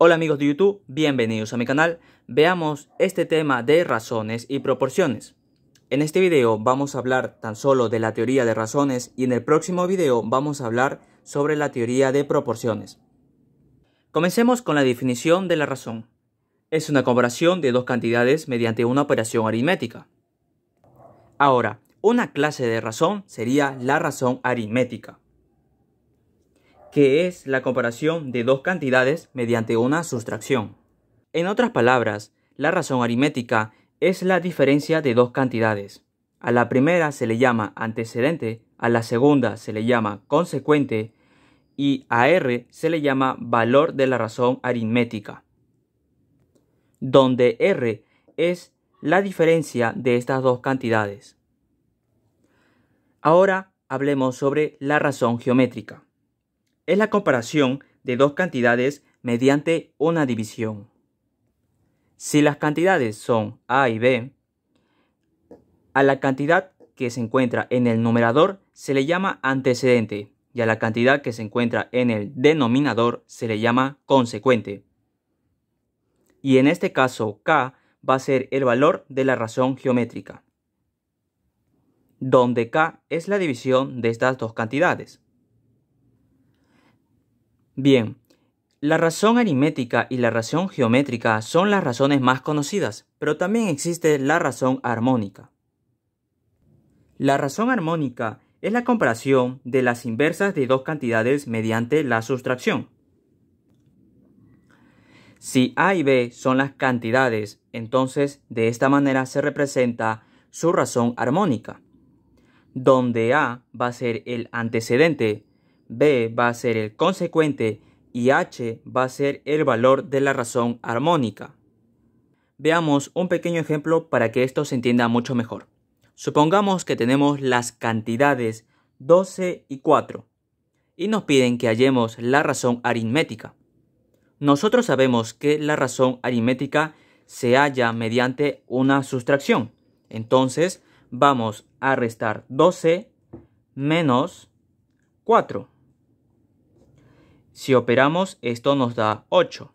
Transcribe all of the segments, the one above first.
Hola amigos de YouTube, bienvenidos a mi canal. Veamos este tema de razones y proporciones. En este video vamos a hablar tan solo de la teoría de razones y en el próximo video vamos a hablar sobre la teoría de proporciones. Comencemos con la definición de la razón. Es una comparación de dos cantidades mediante una operación aritmética. Ahora, una clase de razón sería la razón aritmética que es la comparación de dos cantidades mediante una sustracción. En otras palabras, la razón aritmética es la diferencia de dos cantidades. A la primera se le llama antecedente, a la segunda se le llama consecuente y a R se le llama valor de la razón aritmética, donde R es la diferencia de estas dos cantidades. Ahora hablemos sobre la razón geométrica es la comparación de dos cantidades mediante una división. Si las cantidades son A y B, a la cantidad que se encuentra en el numerador se le llama antecedente y a la cantidad que se encuentra en el denominador se le llama consecuente. Y en este caso K va a ser el valor de la razón geométrica, donde K es la división de estas dos cantidades. Bien, la razón aritmética y la razón geométrica son las razones más conocidas, pero también existe la razón armónica. La razón armónica es la comparación de las inversas de dos cantidades mediante la sustracción. Si A y B son las cantidades, entonces de esta manera se representa su razón armónica, donde A va a ser el antecedente B va a ser el consecuente y H va a ser el valor de la razón armónica. Veamos un pequeño ejemplo para que esto se entienda mucho mejor. Supongamos que tenemos las cantidades 12 y 4 y nos piden que hallemos la razón aritmética. Nosotros sabemos que la razón aritmética se halla mediante una sustracción. Entonces vamos a restar 12 menos 4. Si operamos, esto nos da 8.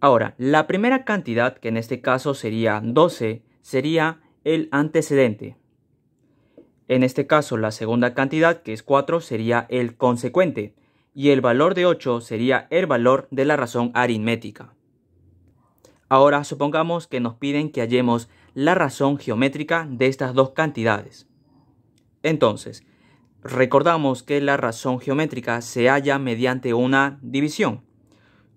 Ahora, la primera cantidad, que en este caso sería 12, sería el antecedente. En este caso, la segunda cantidad, que es 4, sería el consecuente. Y el valor de 8 sería el valor de la razón aritmética. Ahora, supongamos que nos piden que hallemos la razón geométrica de estas dos cantidades. Entonces, Recordamos que la razón geométrica se halla mediante una división.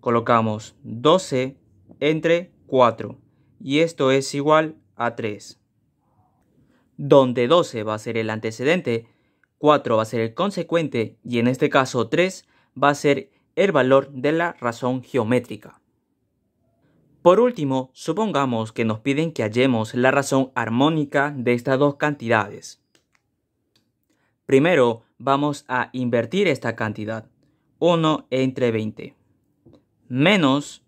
Colocamos 12 entre 4 y esto es igual a 3. Donde 12 va a ser el antecedente, 4 va a ser el consecuente y en este caso 3 va a ser el valor de la razón geométrica. Por último, supongamos que nos piden que hallemos la razón armónica de estas dos cantidades. Primero vamos a invertir esta cantidad, 1 entre 20, menos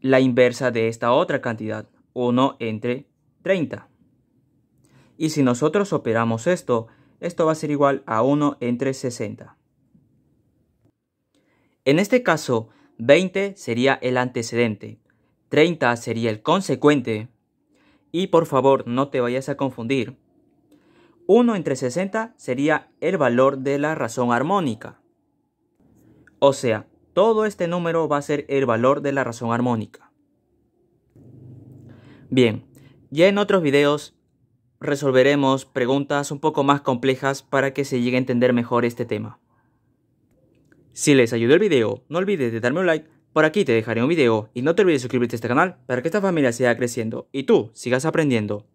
la inversa de esta otra cantidad, 1 entre 30. Y si nosotros operamos esto, esto va a ser igual a 1 entre 60. En este caso, 20 sería el antecedente, 30 sería el consecuente. Y por favor, no te vayas a confundir, 1 entre 60 sería el valor de la razón armónica. O sea, todo este número va a ser el valor de la razón armónica. Bien, ya en otros videos resolveremos preguntas un poco más complejas para que se llegue a entender mejor este tema. Si les ayudó el video, no olvides de darme un like, por aquí te dejaré un video y no te olvides suscribirte a este canal para que esta familia siga creciendo y tú sigas aprendiendo.